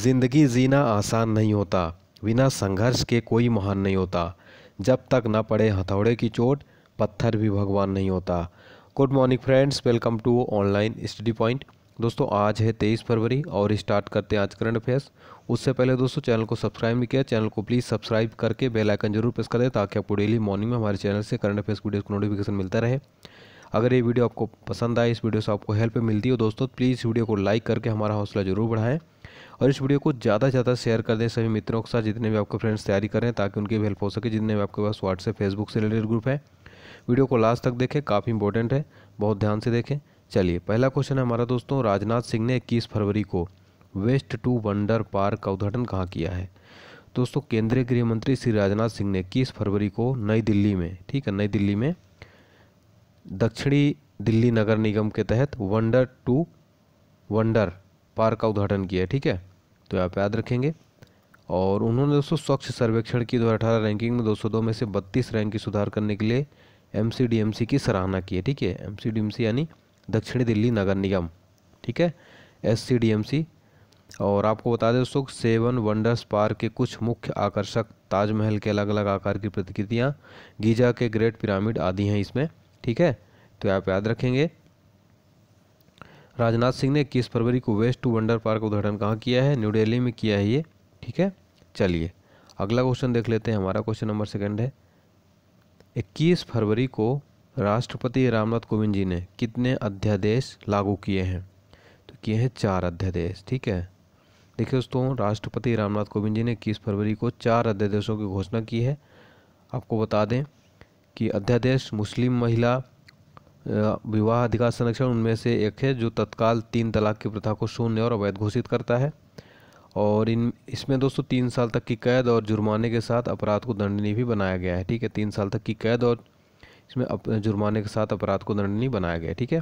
ज़िंदगी जीना आसान नहीं होता बिना संघर्ष के कोई महान नहीं होता जब तक ना पड़े हथौड़े की चोट पत्थर भी भगवान नहीं होता good morning friends welcome to online study point दोस्तों आज है तेईस फरवरी और स्टार्ट करते हैं आज करंट अफेयर्स उससे पहले दोस्तों चैनल को सब्सक्राइब नहीं किया चैनल को प्लीज़ सब्सक्राइब करके बेल आइकन जरूर प्रेस कर दें ताकि आपको डेली मॉर्निंग में हमारे चैनल से करंट अफेयर्स वीडियोज़ को नोटिफिकेशन मिलता रहे अगर ये वीडियो आपको पसंद आए इस वीडियो से आपको हेल्प मिलती हो दोस्तों प्लीज़ वीडियो को लाइक करके हमारा हौसला जरूर बढ़ाएँ और इस वीडियो को ज़्यादा से ज़्यादा शेयर कर दें सभी मित्रों के साथ जितने भी आपके फ्रेंड्स तैयारी करें ताकि उनकी भी हेल्प हो सके जितने भी आपके पास व्हाट्सएप फेसबुक से रिलेटेड ग्रुप है वीडियो को लास्ट तक देखें काफ़ी इंपॉर्टेंट है बहुत ध्यान से देखें चलिए पहला क्वेश्चन है हमारा दोस्तों राजनाथ सिंह ने इक्कीस फरवरी को वेस्ट टू वंडर पार्क का उद्घाटन कहाँ किया है दोस्तों केंद्रीय गृह मंत्री श्री राजनाथ सिंह ने इक्कीस फरवरी को नई दिल्ली में ठीक है नई दिल्ली में दक्षिणी दिल्ली नगर निगम के तहत वंडर टू वंडर पार्क का उद्घाटन किया ठीक है तो आप याद रखेंगे और उन्होंने दोस्तों स्वच्छ सर्वेक्षण की दो रैंकिंग में 202 में से 32 रैंक की सुधार करने के लिए एमसीडीएमसी की सराहना की है ठीक है एमसीडीएमसी यानी दक्षिणी दिल्ली नगर निगम ठीक है एससीडीएमसी और आपको बता दें दोस्तों सेवन वंडर्स पार्क के कुछ मुख्य आकर्षक ताजमहल के अलग अलग आकार की प्रतिकृतियाँ गीजा के ग्रेट पिरामिड आदि हैं इसमें ठीक है तो आप याद रखेंगे राजनाथ सिंह ने इक्कीस फरवरी को वेस्ट टू वंडर पार्क का उद्घाटन कहाँ किया है न्यू दिल्ली में किया है ये ठीक है चलिए अगला क्वेश्चन देख लेते हैं हमारा क्वेश्चन नंबर सेकंड है इक्कीस फरवरी को राष्ट्रपति रामनाथ कोविंद जी ने कितने अध्यादेश लागू किए हैं तो किए हैं चार अध्यादेश ठीक है देखिए दोस्तों राष्ट्रपति रामनाथ कोविंद जी ने इक्कीस फरवरी को चार अध्यादेशों की घोषणा की है आपको बता दें कि अध्यादेश मुस्लिम महिला विवाह अधिकार संरक्षण उनमें से एक है जो तत्काल तीन तलाक की प्रथा को शून्य और अवैध घोषित करता है और इन इसमें दोस्तों तीन साल तक की कैद और जुर्माने के साथ अपराध को दंडनीय भी बनाया गया है ठीक है तीन साल तक की कैद और इसमें जुर्माने के साथ अपराध को दंडनीय बनाया गया है ठीक है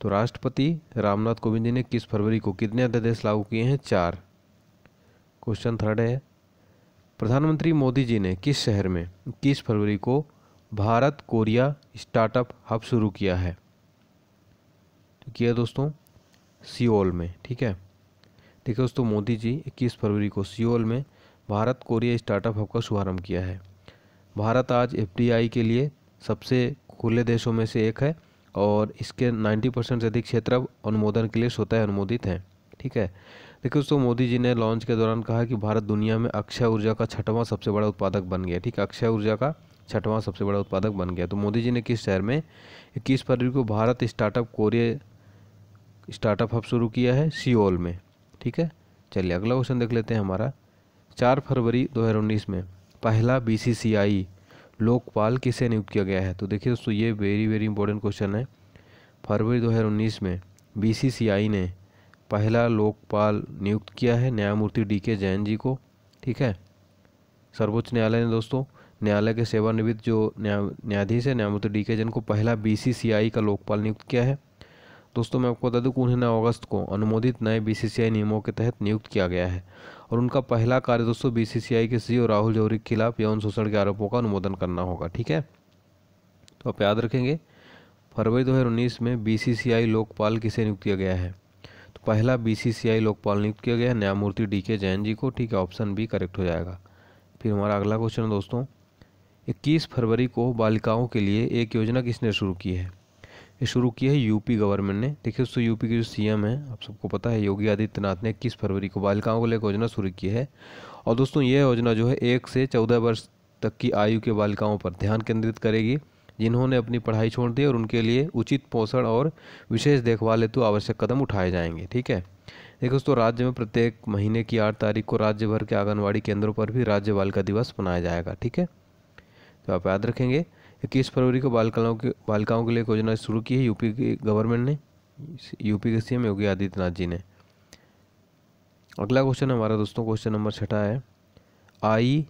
तो राष्ट्रपति रामनाथ कोविंद जी ने इक्कीस फरवरी को कितने अध्यादेश लागू किए हैं चार क्वेश्चन थर्ड है प्रधानमंत्री मोदी जी ने किस शहर में इक्कीस फरवरी को भारत कोरिया स्टार्टअप हब शुरू किया है तो किया दोस्तों सियोल में ठीक है देखिए दोस्तों मोदी जी 21 फरवरी को सियोल में भारत कोरिया स्टार्टअप हब का शुभारंभ किया है भारत आज एफ के लिए सबसे खुले देशों में से एक है और इसके 90 परसेंट से अधिक क्षेत्र अब अनुमोदन के लिए स्वतः अनुमोदित हैं ठीक है देखिए दोस्तों मोदी जी ने लॉन्च के दौरान कहा कि भारत दुनिया में अक्षय ऊर्जा का छठवां सबसे बड़ा उत्पादक बन गया ठीक है अक्षय ऊर्जा का छठवां सबसे बड़ा उत्पादक बन गया तो मोदी जी ने किस शहर में इक्कीस फरवरी को Bharat startup Korea startup hub शुरू किया है सियोल में ठीक है चलिए अगला क्वेश्चन देख लेते हैं हमारा चार फरवरी उन्नीस में पहला बीसीसीआई लोकपाल किसे नियुक्त किया गया है तो देखिए दोस्तों ये वेरी वेरी इंपॉर्टेंट क्वेश्चन है फरवरी 2019 में बीसीसीआई ने पहला लोकपाल नियुक्त किया है न्यायमूर्ति डी के जैन जी को ठीक है सर्वोच्च न्यायालय ने दोस्तों न्यायालय के सेवानिवृत्त जो न्या न्यायाधीश है न्यायमूर्ति डी के जैन को पहला बी का लोकपाल नियुक्त किया है दोस्तों मैं आपको बता दूं कि उन्हें नौ अगस्त को अनुमोदित नए बीसीसीआई नियमों के तहत नियुक्त किया गया है और उनका पहला कार्य दोस्तों बीसीसीआई के सीईओ राहुल जौहरी के खिलाफ यौन शोषण के आरोपों का अनुमोदन करना होगा ठीक है तो आप याद रखेंगे फरवरी दो में बीसीसीआई लोकपाल किसे नियुक्त किया गया है तो पहला बी लोकपाल नियुक्त किया गया है न्यायमूर्ति डी के जैन जी को ठीक है ऑप्शन बी करेक्ट हो जाएगा फिर हमारा अगला क्वेश्चन है दोस्तों इक्कीस फरवरी को बालिकाओं के लिए एक योजना किसने शुरू की है ये शुरू की है यूपी गवर्नमेंट ने देखिए दोस्तों यूपी के जो सीएम है आप सबको पता है योगी आदित्यनाथ ने इक्कीस फरवरी को बालिकाओं को लेकर योजना शुरू की है और दोस्तों ये योजना जो है एक से चौदह वर्ष तक की आयु के बालिकाओं पर ध्यान केंद्रित करेगी जिन्होंने अपनी पढ़ाई छोड़ दी और उनके लिए उचित पोषण और विशेष देखभाल हेतु आवश्यक कदम उठाए जाएंगे ठीक है देखो दोस्तों राज्य में प्रत्येक महीने की आठ तारीख को राज्य भर के आंगनबाड़ी केंद्रों पर भी राज्य बालिका दिवस मनाया जाएगा ठीक है तो आप याद रखेंगे इक्कीस फरवरी को बालिकाओं के बालिकाओं के लिए योजना शुरू की है यूपी की गवर्नमेंट ने यूपी के सीएम योगी आदित्यनाथ जी ने अगला क्वेश्चन हमारा दोस्तों क्वेश्चन नंबर छठा है I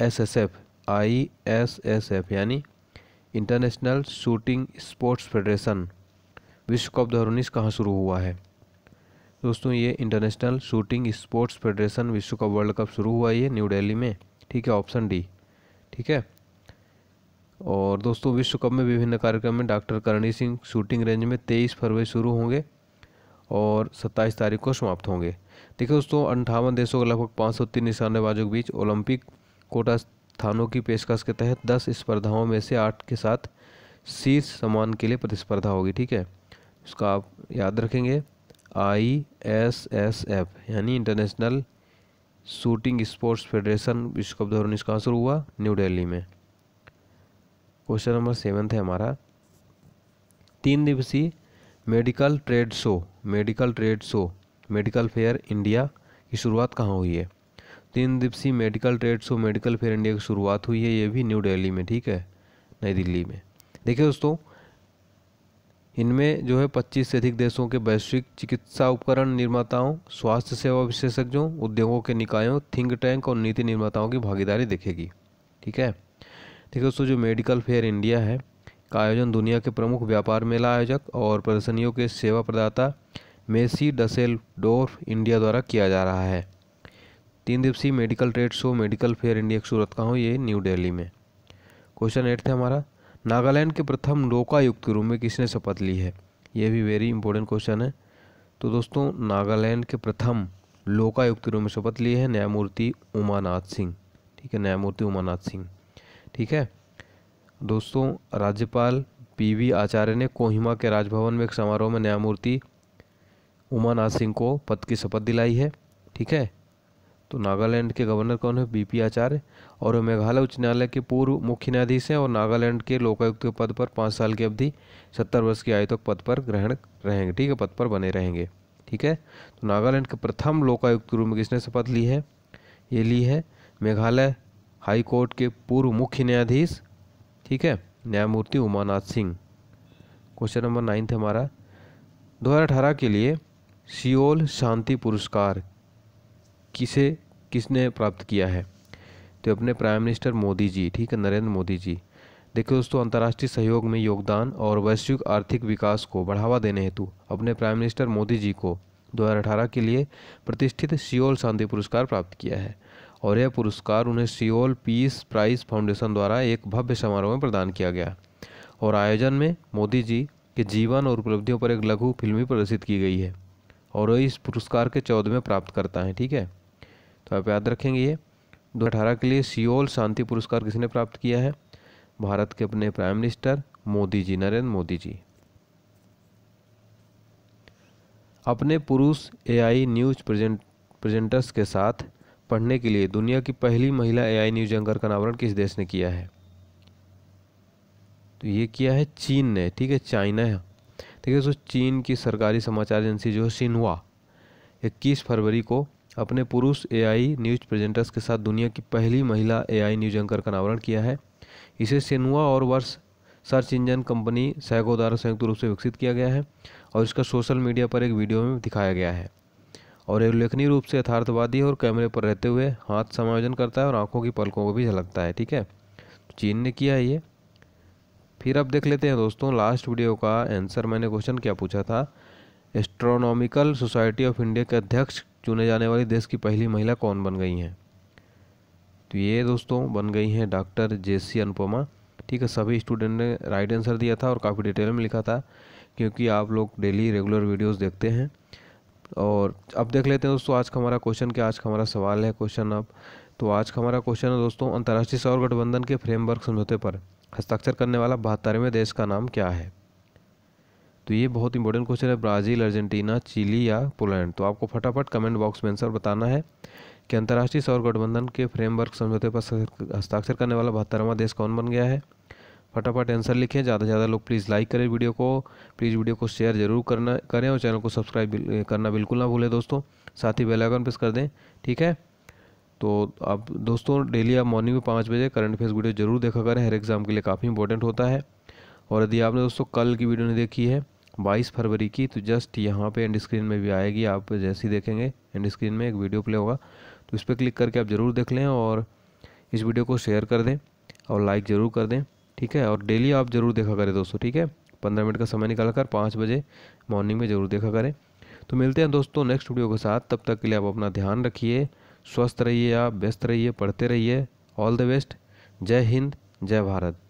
S S F I S S F यानी इंटरनेशनल शूटिंग स्पोर्ट्स फेडरेशन विश्व कप दो हज़ार उन्नीस कहाँ शुरू हुआ है दोस्तों ये इंटरनेशनल शूटिंग स्पोर्ट्स फेडरेशन विश्व कप वर्ल्ड कप शुरू हुआ है न्यू दिल्ली में ठीक है ऑप्शन डी ठीक है और दोस्तों विश्व कप में विभिन्न कार्यक्रम में doctor Karni Singh shooting range में तेईस फरवरी शुरू होंगे और सत्ताईस तारीख को समाप्त होंगे देखिए दोस्तों अंठावन देशों के लगभग पाँच सौ तीन निशानेबाजों के बीच ओलंपिक कोटा स्थानों की पेशकश के तहत दस स्पर्धाओं में से आठ के साथ शीर्ष सम्मान के लिए प्रतिस्पर्धा होगी ठीक है इसका आप याद रखेंगे आई एस एस एफ यानी इंटरनेशनल शूटिंग स्पोर्ट्स फेडरेशन विश्व कप दो हज़ार उन्नीस कहाँ शुरू हुआ न्यू दिल्ली में क्वेश्चन नंबर सेवन है हमारा तीन दिवसीय medical trade show medical trade show medical fair India की शुरुआत कहाँ हुई है तीन दिवसीय medical trade show medical fair India की शुरुआत हुई है ये भी न्यू दिल्ली में ठीक है नई दिल्ली में देखिए दोस्तों इनमें जो है पच्चीस से अधिक देशों के वैश्विक चिकित्सा उपकरण निर्माताओं स्वास्थ्य सेवा विशेषज्ञों उद्योगों के निकायों थिंक टैंक और नीति निर्माताओं की भागीदारी दिखेगी ठीक है ठीक है दोस्तों जो मेडिकल फेयर इंडिया है का आयोजन दुनिया के प्रमुख व्यापार मेला आयोजक और प्रदर्शनियों के सेवा प्रदाता मेसी डसेल इंडिया द्वारा किया जा रहा है तीन दिवसीय medical trade show medical fair India Surat का हो ये न्यू दिल्ली में क्वेश्चन एट थे हमारा नागालैंड के प्रथम लोकायुक्त के रूप में किसने शपथ ली है ये भी वेरी इंपॉर्टेंट क्वेश्चन है तो दोस्तों नागालैंड के प्रथम लोकायुक्त के रूप में शपथ ली है न्यायमूर्ति उमानाथ सिंह ठीक है न्यायमूर्ति उमानाथ सिंह ठीक है दोस्तों राज्यपाल पीवी आचार्य ने कोहिमा के राजभवन में एक समारोह में न्यायमूर्ति उमानाथ सिंह को पद की शपथ दिलाई है ठीक है तो नागालैंड के गवर्नर कौन है बीपी आचार्य और मेघालय उच्च न्यायालय के पूर्व मुख्य न्यायाधीश हैं और नागालैंड के लोकायुक्त के पद पर पाँच साल की अवधि सत्तर वर्ष की आयु तक पद पर ग्रहण रहेंगे ठीक है पद पर बने रहेंगे ठीक है तो नागालैंड के प्रथम लोकायुक्त के रूप में किसने शपथ ली है ये ली है मेघालय हाई कोर्ट के पूर्व मुख्य न्यायाधीश ठीक है न्यायमूर्ति Umanath Singh question number ninth हमारा अठारह के लिए सियोल शांति पुरस्कार किसे किसने प्राप्त किया है तो अपने प्राइम मिनिस्टर मोदी जी ठीक है नरेंद्र मोदी जी देखिए दोस्तों अंतर्राष्ट्रीय सहयोग में योगदान और वैश्विक आर्थिक विकास को बढ़ावा देने हेतु अपने प्राइम मिनिस्टर मोदी जी को 2018 के लिए प्रतिष्ठित सियोल शांति पुरस्कार प्राप्त किया है और यह पुरस्कार उन्हें सियोल पीस प्राइज फाउंडेशन द्वारा एक भव्य समारोह में प्रदान किया गया और आयोजन में मोदी जी के जीवन और उपलब्धियों पर एक लघु फिल्मी प्रदर्शित की गई है और वह इस पुरस्कार के चौदहवें प्राप्तकर्ता हैं ठीक है तो आप याद रखेंगे ये दो अठारह के लिए सियोल शांति पुरस्कार किसने प्राप्त किया है भारत के अपने प्राइम मिनिस्टर मोदी जी नरेंद्र मोदी जी अपने पुरुष एआई न्यूज प्रेजेंट प्रेजेंटर्स के साथ पढ़ने के लिए दुनिया की पहली महिला एआई न्यूज एंकर का अनावरण किस देश ने किया है तो ये किया है चीन ने ठीक है चाइना है ठीक है तो चीन की सरकारी समाचार एजेंसी जो है सिन्हुआ इक्कीस फरवरी को अपने पुरुष एआई न्यूज प्रेजेंटर्स के साथ दुनिया की पहली महिला एआई न्यूज एंकर का अनावरण किया है इसे सिन्हुआ और वर्ष सर्च इंजन कंपनी सैगो द्वारा संयुक्त रूप से विकसित किया गया है और इसका सोशल मीडिया पर एक वीडियो में दिखाया गया है और ये उल्लेखनीय रूप से यथार्थवादी और कैमरे पर रहते हुए हाथ समायोजन करता है और आंखों की पलकों को भी झलकता है ठीक है तो चीन ने किया है ये फिर अब देख लेते हैं दोस्तों लास्ट वीडियो का आंसर मैंने क्वेश्चन क्या पूछा था एस्ट्रोनॉमिकल सोसाइटी ऑफ इंडिया के अध्यक्ष चुने जाने वाली देश की पहली महिला कौन बन गई हैं तो ये दोस्तों बन गई हैं डॉक्टर सी अनुपमा ठीक है सभी स्टूडेंट ने राइट आंसर दिया था और काफ़ी डिटेल में लिखा था क्योंकि आप लोग डेली रेगुलर वीडियोज़ देखते हैं और अब देख लेते हैं दोस्तों आज का हमारा क्वेश्चन क्या आज का हमारा सवाल है क्वेश्चन अब तो आज का हमारा क्वेश्चन है दोस्तों अंतर्राष्ट्रीय सौर गठबंधन के फ्रेमवर्क समझौते पर हस्ताक्षर करने वाला बहत्तरवें देश का नाम क्या है तो ये बहुत इंपॉर्टेंट क्वेश्चन है ब्राज़ील अर्जेंटीना चिली या पोलैंड तो आपको फटाफट कमेंट बॉक्स में आंसर बताना है कि अंतर्राष्ट्रीय सौर गठबंधन के फ्रेमवर्क समझौते पर हस्ताक्षर करने वाला बहत्तरवा देश कौन बन गया है फटाफट आंसर लिखें ज़्यादा से ज़्यादा लोग प्लीज़ लाइक करें वीडियो को प्लीज़ वीडियो को शेयर जरूर करना करें और चैनल को सब्सक्राइब करना बिल्कुल ना भूलें दोस्तों साथ ही बेल आइकन प्रेस कर दें ठीक है तो आप दोस्तों डेली आप मॉर्निंग में पाँच बजे करंट अफेयर्स वीडियो जरूर देखा करें हर एग्ज़ाम के लिए काफ़ी इंपॉर्टेंट होता है और यदि आपने दोस्तों कल की वीडियो नहीं देखी है 22 फरवरी की तो जस्ट यहाँ पे एंड स्क्रीन में भी आएगी आप जैसे ही देखेंगे एंड स्क्रीन में एक वीडियो प्ले होगा तो इस पर क्लिक करके आप ज़रूर देख लें और इस वीडियो को शेयर कर दें और लाइक ज़रूर कर दें ठीक है और डेली आप ज़रूर देखा करें दोस्तों ठीक है पंद्रह मिनट का समय निकाल कर पाँच बजे मॉर्निंग में ज़रूर देखा करें तो मिलते हैं दोस्तों नेक्स्ट वीडियो के साथ तब तक के लिए आप अपना ध्यान रखिए स्वस्थ रहिए आप व्यस्त रहिए पढ़ते रहिए ऑल द बेस्ट जय हिंद जय भारत